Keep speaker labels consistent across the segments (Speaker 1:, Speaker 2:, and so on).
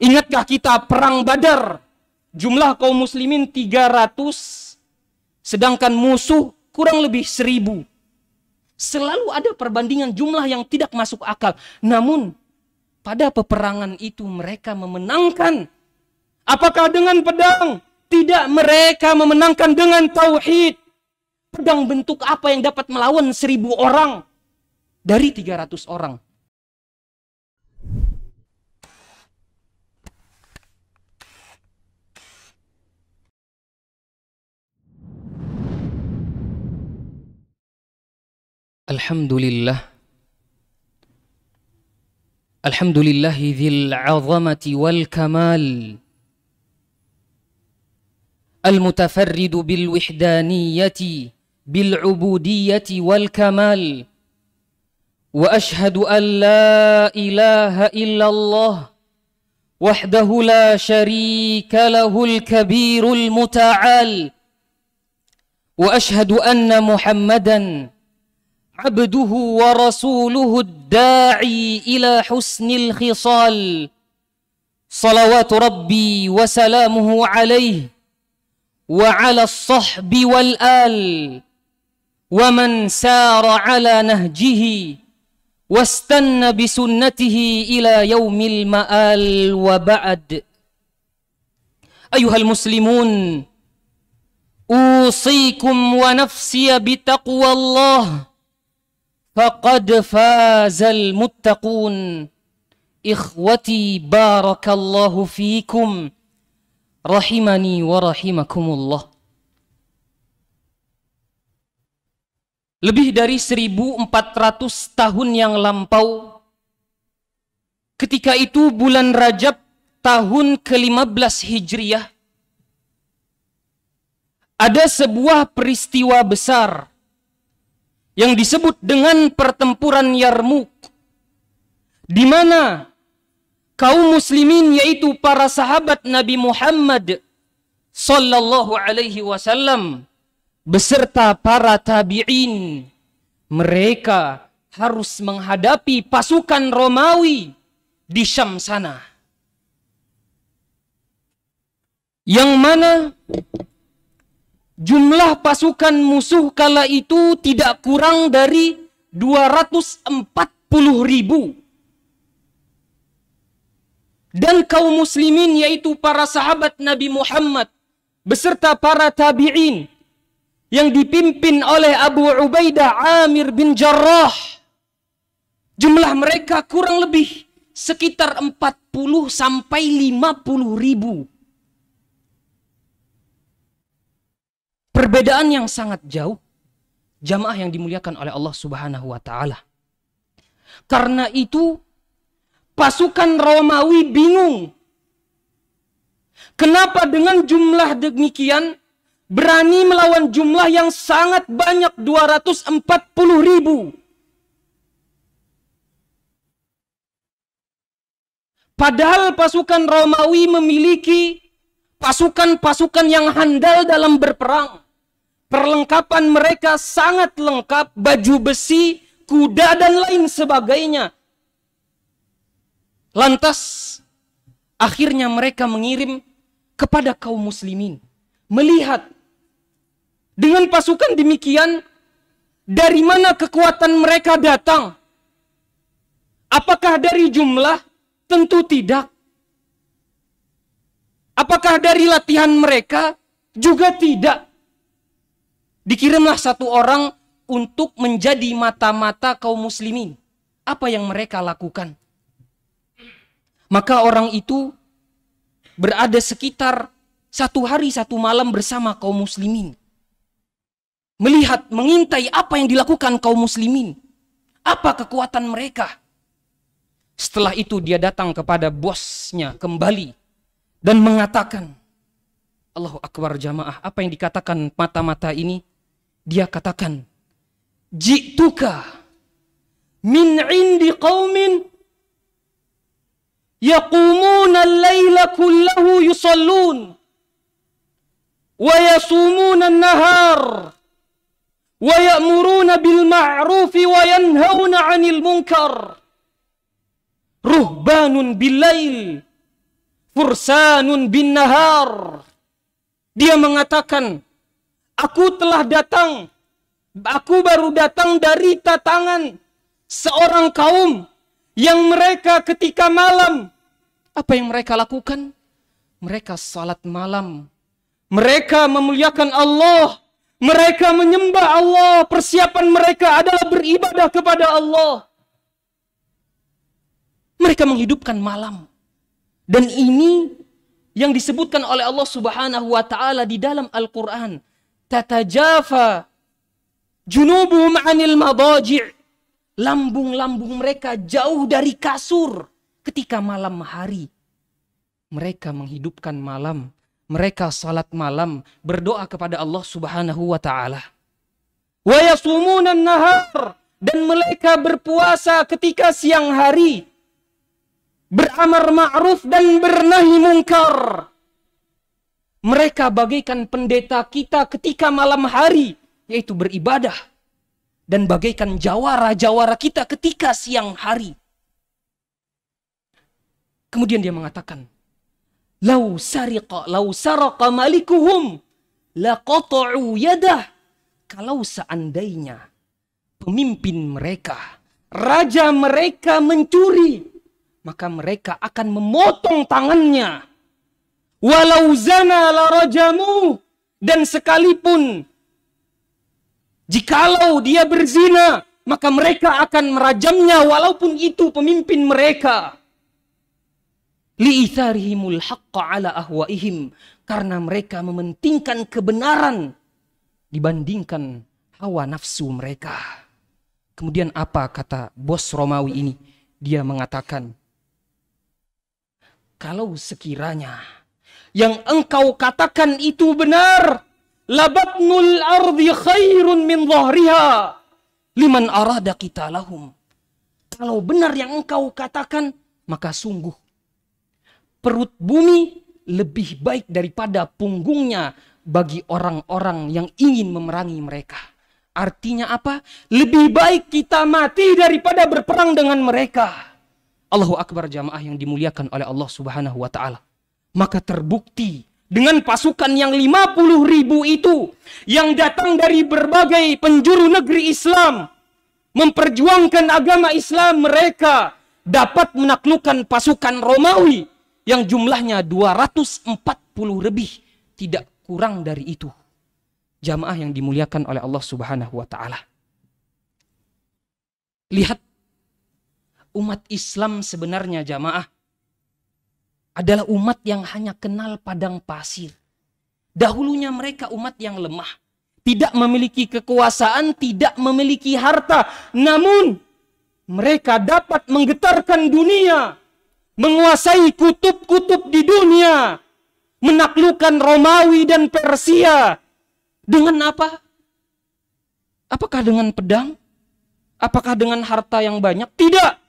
Speaker 1: Ingatkah kita perang Badar? Jumlah kaum muslimin 300 sedangkan musuh kurang lebih 1000. Selalu ada perbandingan jumlah yang tidak masuk akal. Namun pada peperangan itu mereka memenangkan. Apakah dengan pedang? Tidak mereka memenangkan dengan tauhid. Pedang bentuk apa yang dapat melawan 1000 orang dari 300 orang? الحمد لله الحمد لله ذي العظمة والكمال المتفرد بالوحدانية بالعبودية والكمال وأشهد أن لا إله إلا الله وحده لا شريك له الكبير المتعال وأشهد أن محمدًا عبده ورسوله الداعي إلى حسن الخصال صلوات ربي وسلامه عليه وعلى الصحب والآل ومن سار على نهجه واستنى بسنته إلى يوم المآل وبعد أيها المسلمون أوصيكم ونفسي بتقوى الله فاز المتقون إخوتي بارك الله فيكم رحمني ورحمكم الله. Lebih dari 1400 tahun yang lampau ketika itu bulan Rajab tahun ke-15 Hijriah ada sebuah peristiwa besar yang disebut dengan pertempuran Yarmuk di mana kaum muslimin yaitu para sahabat Nabi Muhammad sallallahu alaihi wasallam beserta para tabi'in mereka harus menghadapi pasukan Romawi di Syam sana yang mana jumlah pasukan musuh kala itu tidak kurang dari 240 ribu. Dan kaum muslimin yaitu para sahabat Nabi Muhammad beserta para tabi'in yang dipimpin oleh Abu Ubaidah Amir bin Jarrah. Jumlah mereka kurang lebih sekitar 40 sampai 50 ribu. perbedaan yang sangat jauh jamaah yang dimuliakan oleh Allah Subhanahu wa taala. Karena itu pasukan Romawi bingung. Kenapa dengan jumlah demikian berani melawan jumlah yang sangat banyak 240 ribu. Padahal pasukan Romawi memiliki pasukan-pasukan yang handal dalam berperang. Perlengkapan mereka sangat lengkap, baju besi, kuda dan lain sebagainya. Lantas akhirnya mereka mengirim kepada kaum muslimin melihat dengan pasukan demikian dari mana kekuatan mereka datang? Apakah dari jumlah? Tentu tidak. Apakah dari latihan mereka? Juga tidak. Dikirimlah satu orang untuk menjadi mata-mata kaum muslimin. Apa yang mereka lakukan? Maka orang itu berada sekitar satu hari satu malam bersama kaum muslimin. Melihat, mengintai apa yang dilakukan kaum muslimin. Apa kekuatan mereka? Setelah itu dia datang kepada bosnya kembali dan mengatakan, Allahu Akbar jamaah, apa yang dikatakan mata-mata ini dia katakan, "Jituka min indi qaumin yaqumuna al-laila kullahu yusallun wa yasumuna an-nahar wa ya'muruna bil ma'ruf wa yanhauna 'anil munkar." Ruhbanun bil-lail, fursanun bin nahar. Dia mengatakan, Aku telah datang. Aku baru datang dari tatangan seorang kaum yang mereka ketika malam. Apa yang mereka lakukan? Mereka salat malam. Mereka memuliakan Allah. Mereka menyembah Allah. Persiapan mereka adalah beribadah kepada Allah. Mereka menghidupkan malam. Dan ini yang disebutkan oleh Allah Subhanahu wa taala di dalam Al-Qur'an tatajafa junubuhum anil madaji' lambung-lambung mereka jauh dari kasur ketika malam hari mereka menghidupkan malam mereka salat malam berdoa kepada Allah Subhanahu wa taala wa yasumuna nahar dan mereka berpuasa ketika siang hari beramar ma'ruf dan bernahi mungkar mereka bagaikan pendeta kita ketika malam hari, yaitu beribadah. Dan bagaikan jawara-jawara kita ketika siang hari. Kemudian dia mengatakan, Lau sariqa, lau saraqa malikuhum, laqata'u yadah. Kalau seandainya pemimpin mereka, raja mereka mencuri, maka mereka akan memotong tangannya Walau zana la rajamu dan sekalipun jikalau dia berzina maka mereka akan merajamnya walaupun itu pemimpin mereka. Li'itharihimul haqqa ala ahwaihim. Karena mereka mementingkan kebenaran dibandingkan hawa nafsu mereka. Kemudian apa kata bos Romawi ini? Dia mengatakan, kalau sekiranya yang engkau katakan itu benar. Labatnul ardi khairun min zahriha. liman arada kita lahum. Kalau benar yang engkau katakan, maka sungguh perut bumi lebih baik daripada punggungnya bagi orang-orang yang ingin memerangi mereka. Artinya apa? Lebih baik kita mati daripada berperang dengan mereka. Allahu Akbar jamaah yang dimuliakan oleh Allah Subhanahu wa taala. Maka terbukti dengan pasukan yang 50 ribu itu yang datang dari berbagai penjuru negeri Islam memperjuangkan agama Islam mereka dapat menaklukkan pasukan Romawi yang jumlahnya 240 lebih tidak kurang dari itu jamaah yang dimuliakan oleh Allah Subhanahu wa taala lihat umat Islam sebenarnya jamaah adalah umat yang hanya kenal padang pasir. Dahulunya mereka umat yang lemah, tidak memiliki kekuasaan, tidak memiliki harta, namun mereka dapat menggetarkan dunia, menguasai kutub-kutub di dunia, menaklukkan Romawi dan Persia. Dengan apa? Apakah dengan pedang? Apakah dengan harta yang banyak? Tidak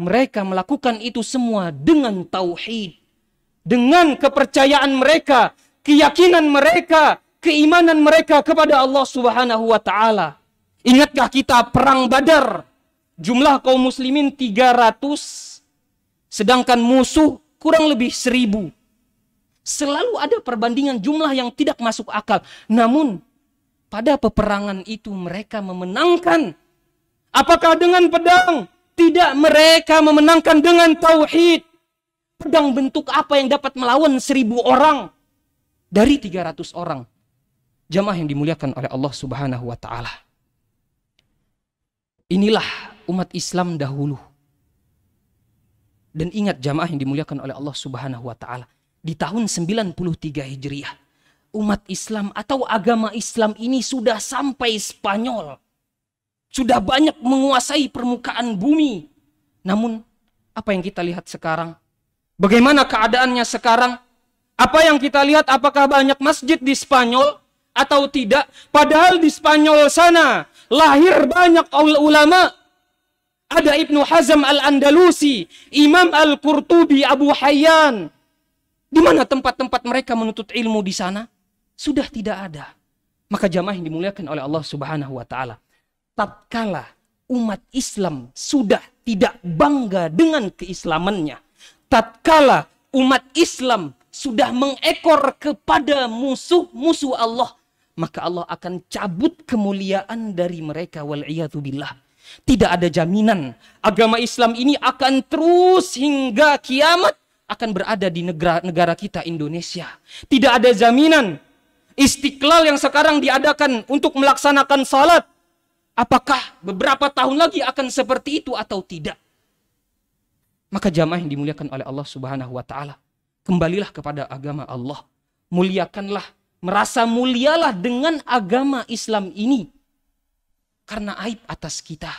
Speaker 1: mereka melakukan itu semua dengan tauhid, dengan kepercayaan mereka, keyakinan mereka, keimanan mereka kepada Allah Subhanahu wa taala. Ingatkah kita perang Badar? Jumlah kaum muslimin 300 sedangkan musuh kurang lebih 1000. Selalu ada perbandingan jumlah yang tidak masuk akal. Namun pada peperangan itu mereka memenangkan apakah dengan pedang tidak mereka memenangkan dengan tauhid. Pedang bentuk apa yang dapat melawan seribu orang dari tiga ratus orang. Jamaah yang dimuliakan oleh Allah subhanahu wa ta'ala. Inilah umat Islam dahulu. Dan ingat jamaah yang dimuliakan oleh Allah subhanahu wa ta'ala. Di tahun 93 Hijriah. Umat Islam atau agama Islam ini sudah sampai Spanyol sudah banyak menguasai permukaan bumi. Namun, apa yang kita lihat sekarang? Bagaimana keadaannya sekarang? Apa yang kita lihat apakah banyak masjid di Spanyol atau tidak? Padahal di Spanyol sana lahir banyak ulama. Ada Ibnu Hazm Al-Andalusi, Imam Al-Qurtubi, Abu Hayyan. Di mana tempat-tempat mereka menuntut ilmu di sana? Sudah tidak ada. Maka jamaah yang dimuliakan oleh Allah Subhanahu wa taala tatkala umat Islam sudah tidak bangga dengan keislamannya, tatkala umat Islam sudah mengekor kepada musuh-musuh Allah, maka Allah akan cabut kemuliaan dari mereka wal billah. Tidak ada jaminan agama Islam ini akan terus hingga kiamat akan berada di negara, negara kita Indonesia. Tidak ada jaminan istiqlal yang sekarang diadakan untuk melaksanakan salat Apakah beberapa tahun lagi akan seperti itu atau tidak? Maka jamaah yang dimuliakan oleh Allah Subhanahu wa taala, kembalilah kepada agama Allah. Muliakanlah, merasa mulialah dengan agama Islam ini. Karena aib atas kita.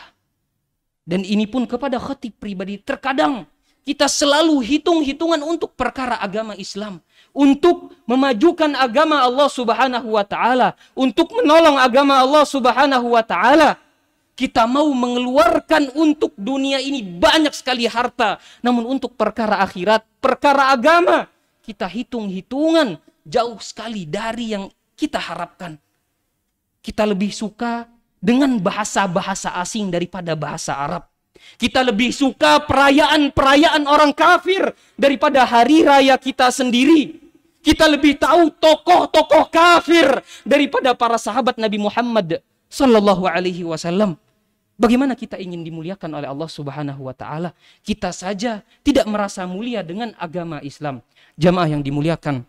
Speaker 1: Dan ini pun kepada khatib pribadi terkadang kita selalu hitung-hitungan untuk perkara agama Islam, untuk memajukan agama Allah Subhanahu wa taala, untuk menolong agama Allah Subhanahu wa taala. Kita mau mengeluarkan untuk dunia ini banyak sekali harta, namun untuk perkara akhirat, perkara agama, kita hitung-hitungan jauh sekali dari yang kita harapkan. Kita lebih suka dengan bahasa-bahasa asing daripada bahasa Arab. Kita lebih suka perayaan-perayaan orang kafir daripada hari raya kita sendiri. Kita lebih tahu tokoh-tokoh kafir daripada para sahabat Nabi Muhammad sallallahu alaihi wasallam. Bagaimana kita ingin dimuliakan oleh Allah Subhanahu wa taala? Kita saja tidak merasa mulia dengan agama Islam. Jamaah yang dimuliakan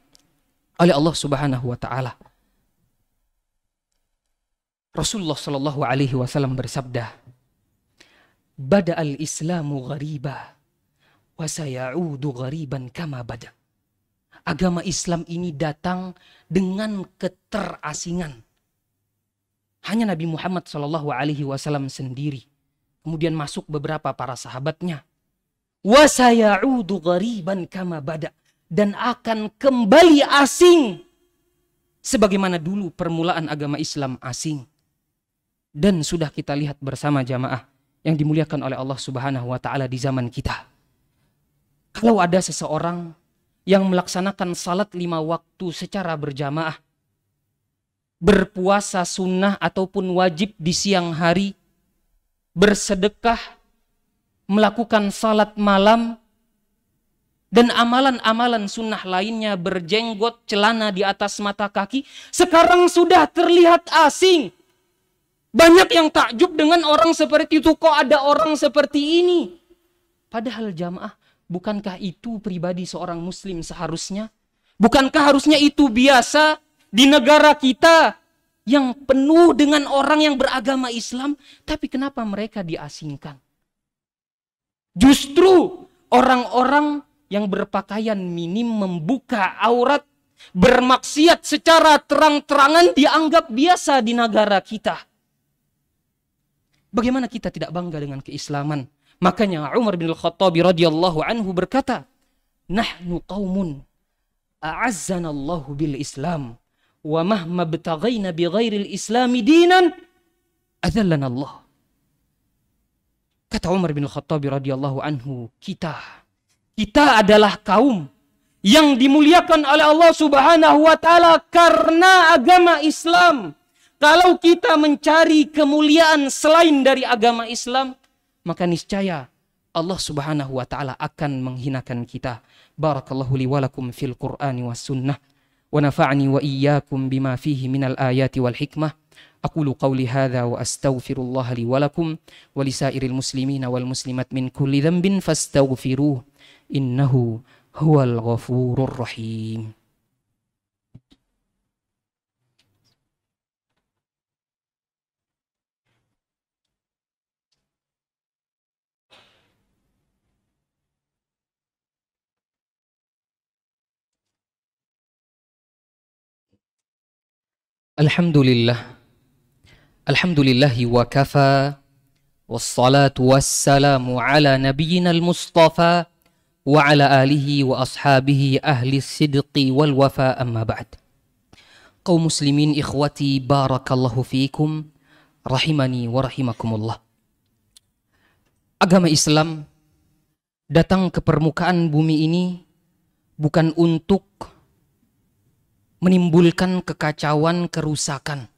Speaker 1: oleh Allah Subhanahu wa taala. Rasulullah Shallallahu alaihi wasallam bersabda, Bada al-Islamu ghariba wa sayaudu ghariban kama bada. Agama Islam ini datang dengan keterasingan. Hanya Nabi Muhammad saw Alaihi Wasallam sendiri. Kemudian masuk beberapa para sahabatnya. Wa sayaudu ghariban kama bada dan akan kembali asing sebagaimana dulu permulaan agama Islam asing. Dan sudah kita lihat bersama jamaah yang dimuliakan oleh Allah Subhanahu wa taala di zaman kita. Kalau ada seseorang yang melaksanakan salat lima waktu secara berjamaah, berpuasa sunnah ataupun wajib di siang hari, bersedekah, melakukan salat malam, dan amalan-amalan sunnah lainnya berjenggot celana di atas mata kaki, sekarang sudah terlihat asing banyak yang takjub dengan orang seperti itu. Kok ada orang seperti ini? Padahal jamaah, bukankah itu pribadi seorang muslim seharusnya? Bukankah harusnya itu biasa di negara kita yang penuh dengan orang yang beragama Islam? Tapi kenapa mereka diasingkan? Justru orang-orang yang berpakaian minim membuka aurat bermaksiat secara terang-terangan dianggap biasa di negara kita. Bagaimana kita tidak bangga dengan keislaman? Makanya Umar bin Al-Khattab radhiyallahu anhu berkata, "Nahnu qaumun a'azzana Allah bil Islam wa mahma btaghayna bi al Islam dinan adzallana Allah." Kata Umar bin Al-Khattab radhiyallahu anhu, "Kita kita adalah kaum yang dimuliakan oleh Allah Subhanahu wa taala karena agama Islam." Kalau kita mencari kemuliaan selain dari agama Islam, maka niscaya Allah Subhanahu wa taala akan menghinakan kita. Barakallahu li walakum fil Qur'ani was sunnah wa nafa'ni wa iyyakum bima fihi minal ayati wal hikmah. أقول قولي هذا وأستغفر الله لي ولكم ولسائر المسلمين والمسلمات من كل ذنب فاستغفروه إنه هو الغفور الرحيم Alhamdulillah Alhamdulillahi wa kafa Wassalatu wassalamu ala nabiyyina al-mustafa Wa ala alihi wa ashabihi ahli sidqi wal wafa amma ba'd Kaum muslimin ikhwati barakallahu fiikum Rahimani wa rahimakumullah Agama Islam datang ke permukaan bumi ini bukan untuk menimbulkan kekacauan, kerusakan.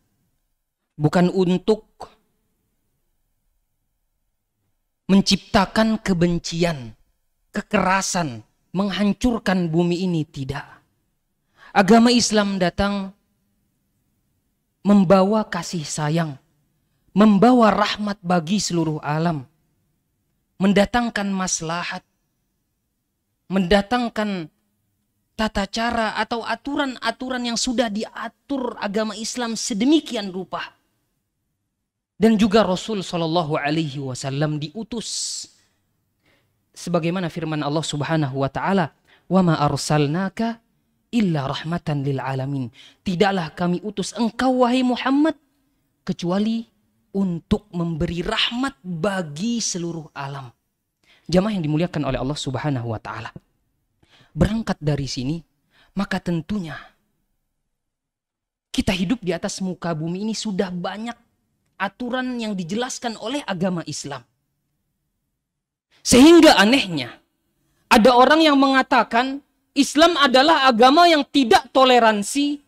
Speaker 1: Bukan untuk menciptakan kebencian, kekerasan, menghancurkan bumi ini tidak. Agama Islam datang membawa kasih sayang, membawa rahmat bagi seluruh alam, mendatangkan maslahat, mendatangkan tata cara atau aturan-aturan yang sudah diatur agama Islam sedemikian rupa. Dan juga Rasul Shallallahu Alaihi Wasallam diutus sebagaimana firman Allah Subhanahu Wa Taala, "Wa ma arsalnaka illa rahmatan lil alamin." Tidaklah kami utus engkau wahai Muhammad kecuali untuk memberi rahmat bagi seluruh alam. Jamaah yang dimuliakan oleh Allah Subhanahu Wa Taala berangkat dari sini, maka tentunya kita hidup di atas muka bumi ini sudah banyak aturan yang dijelaskan oleh agama Islam. Sehingga anehnya, ada orang yang mengatakan Islam adalah agama yang tidak toleransi,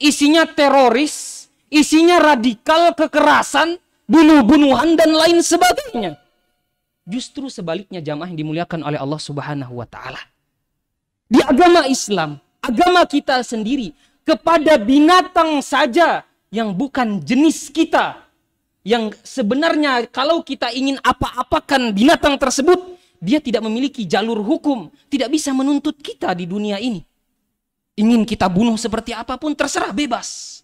Speaker 1: isinya teroris, isinya radikal kekerasan, bunuh-bunuhan dan lain sebagainya. Justru sebaliknya jamaah yang dimuliakan oleh Allah Subhanahu wa taala di agama Islam, agama kita sendiri, kepada binatang saja yang bukan jenis kita. Yang sebenarnya kalau kita ingin apa-apakan binatang tersebut, dia tidak memiliki jalur hukum, tidak bisa menuntut kita di dunia ini. Ingin kita bunuh seperti apapun, terserah bebas.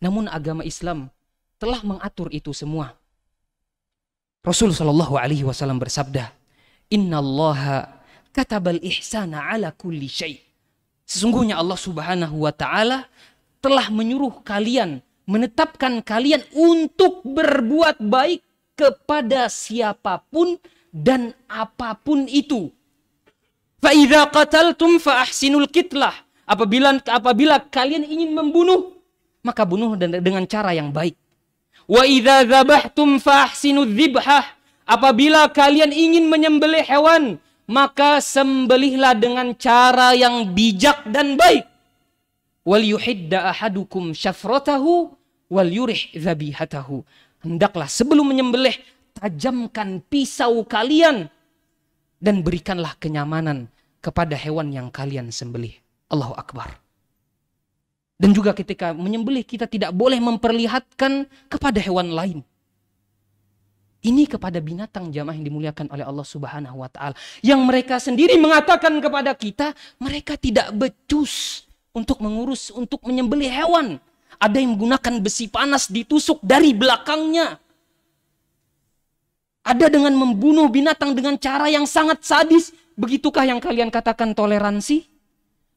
Speaker 1: Namun agama Islam telah mengatur itu semua. Rasulullah Shallallahu Alaihi Wasallam bersabda, Inna Allaha katabal ihsana ala kulli syai. Sesungguhnya Allah Subhanahu wa taala telah menyuruh kalian, menetapkan kalian untuk berbuat baik kepada siapapun dan apapun itu. Fa'idha qataltum fa'ahsinul kitlah. Apabila, apabila kalian ingin membunuh, maka bunuh dengan cara yang baik. Wa idza dzabhtum fahsinu dzibhah. Apabila kalian ingin menyembelih hewan, maka sembelihlah dengan cara yang bijak dan baik. Wal yuhidda ahadukum syafratahu wal yurih zabihatahu. Hendaklah sebelum menyembelih tajamkan pisau kalian dan berikanlah kenyamanan kepada hewan yang kalian sembelih. Allahu Akbar. Dan juga ketika menyembelih kita tidak boleh memperlihatkan kepada hewan lain ini kepada binatang jamaah yang dimuliakan oleh Allah Subhanahu wa taala yang mereka sendiri mengatakan kepada kita mereka tidak becus untuk mengurus untuk menyembelih hewan ada yang menggunakan besi panas ditusuk dari belakangnya ada dengan membunuh binatang dengan cara yang sangat sadis begitukah yang kalian katakan toleransi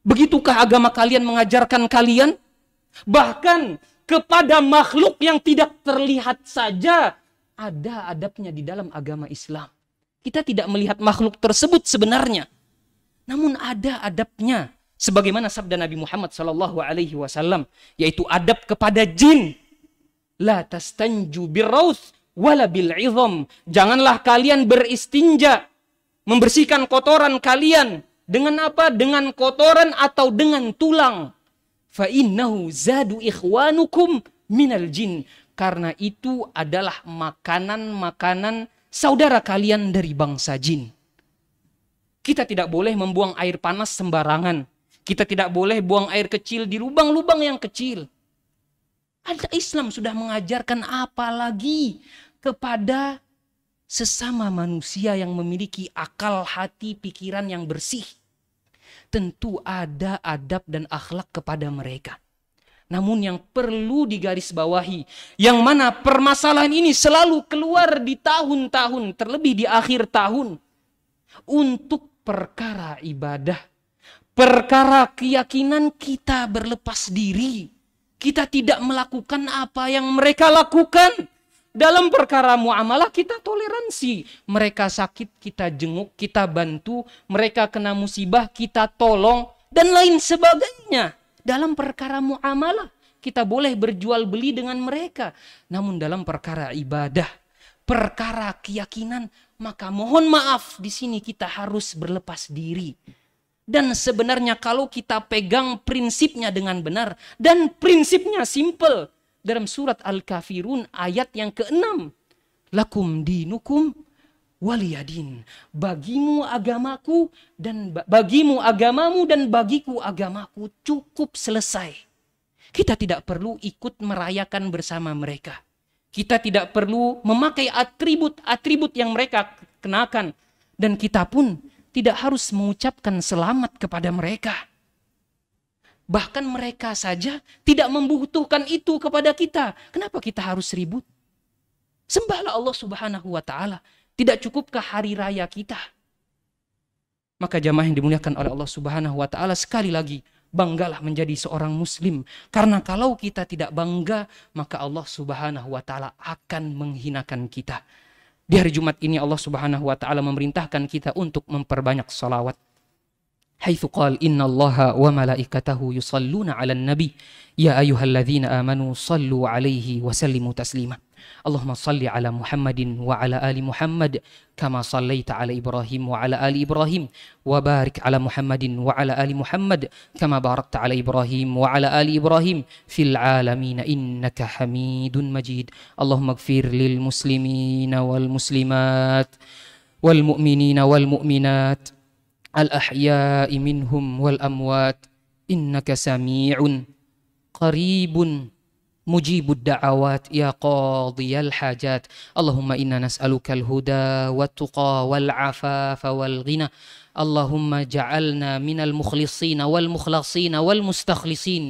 Speaker 1: begitukah agama kalian mengajarkan kalian bahkan kepada makhluk yang tidak terlihat saja ada adabnya di dalam agama Islam. Kita tidak melihat makhluk tersebut sebenarnya. Namun ada adabnya sebagaimana sabda Nabi Muhammad SAW, yaitu adab kepada jin. La tastanju birrawth wala bil Janganlah kalian beristinja membersihkan kotoran kalian dengan apa? Dengan kotoran atau dengan tulang. Fa innahu zadu ikhwanukum minal jin karena itu adalah makanan-makanan saudara kalian dari bangsa jin. Kita tidak boleh membuang air panas sembarangan. Kita tidak boleh buang air kecil di lubang-lubang yang kecil. Ada Islam sudah mengajarkan apa lagi kepada sesama manusia yang memiliki akal, hati, pikiran yang bersih. Tentu ada adab dan akhlak kepada mereka. Namun yang perlu digarisbawahi, yang mana permasalahan ini selalu keluar di tahun-tahun, terlebih di akhir tahun, untuk perkara ibadah, perkara keyakinan kita berlepas diri. Kita tidak melakukan apa yang mereka lakukan. Dalam perkara muamalah kita toleransi. Mereka sakit kita jenguk, kita bantu. Mereka kena musibah kita tolong dan lain sebagainya. Dalam perkara muamalah kita boleh berjual beli dengan mereka. Namun dalam perkara ibadah, perkara keyakinan, maka mohon maaf di sini kita harus berlepas diri. Dan sebenarnya kalau kita pegang prinsipnya dengan benar dan prinsipnya simple dalam surat Al-Kafirun ayat yang keenam Lakum dinukum waliyadin. Bagimu agamaku dan bagimu agamamu dan bagiku agamaku cukup selesai. Kita tidak perlu ikut merayakan bersama mereka. Kita tidak perlu memakai atribut-atribut yang mereka kenakan. Dan kita pun tidak harus mengucapkan selamat kepada mereka. Bahkan mereka saja tidak membutuhkan itu kepada kita. Kenapa kita harus ribut? Sembahlah Allah Subhanahu wa taala tidak cukupkah hari raya kita? Maka jamaah yang dimuliakan oleh Allah Subhanahu wa taala sekali lagi banggalah menjadi seorang muslim karena kalau kita tidak bangga maka Allah Subhanahu wa taala akan menghinakan kita. Di hari Jumat ini Allah Subhanahu wa taala memerintahkan kita untuk memperbanyak salawat. حيث قال إن الله وملائكته يصلون على النبي يا أيها الذين آمنوا صلوا عليه وسلموا تسليماً اللهم صل على محمد وعلى آل محمد كما صليت على إبراهيم وعلى آل إبراهيم وبارك على محمد وعلى آل محمد كما باركت على إبراهيم وعلى آل إبراهيم في العالمين إنك حميد مجيد اللهم اغفر للمسلمين والمسلمات والمؤمنين والمؤمنات الأحياء منهم والأموات إنك سميع قريب مجيب الدعوات يا قاضي الحاجات اللهم إنا نسألك الهدى والتقى والعفاف والغنى اللهم جعلنا من المخلصين والمخلصين والمستخلصين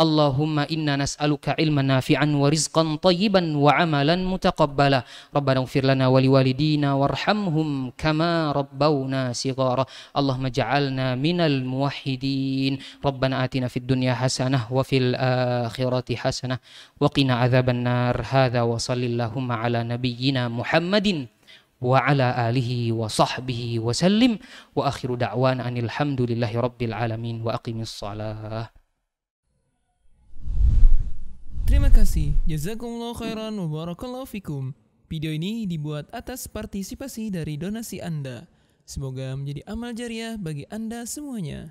Speaker 1: اللهم إنا نسألك علما نافعا ورزقا طيبا وعملا متقبلا ربنا اغفر لنا ولوالدينا وارحمهم كما ربونا صغارا اللهم اجعلنا من الموحدين ربنا آتنا في الدنيا حسنة وفي الآخرة حسنة وقنا عذاب النار هذا وصل اللهم على نبينا محمد wa ala alihi wa sahbihi wa sallim wa akhiru da'wana anil hamdulillahi rabbil alamin wa aqimis salah Terima kasih. Jazakumullah khairan wa barakallahu fikum. Video ini dibuat atas partisipasi dari donasi Anda. Semoga menjadi amal jariah bagi Anda semuanya.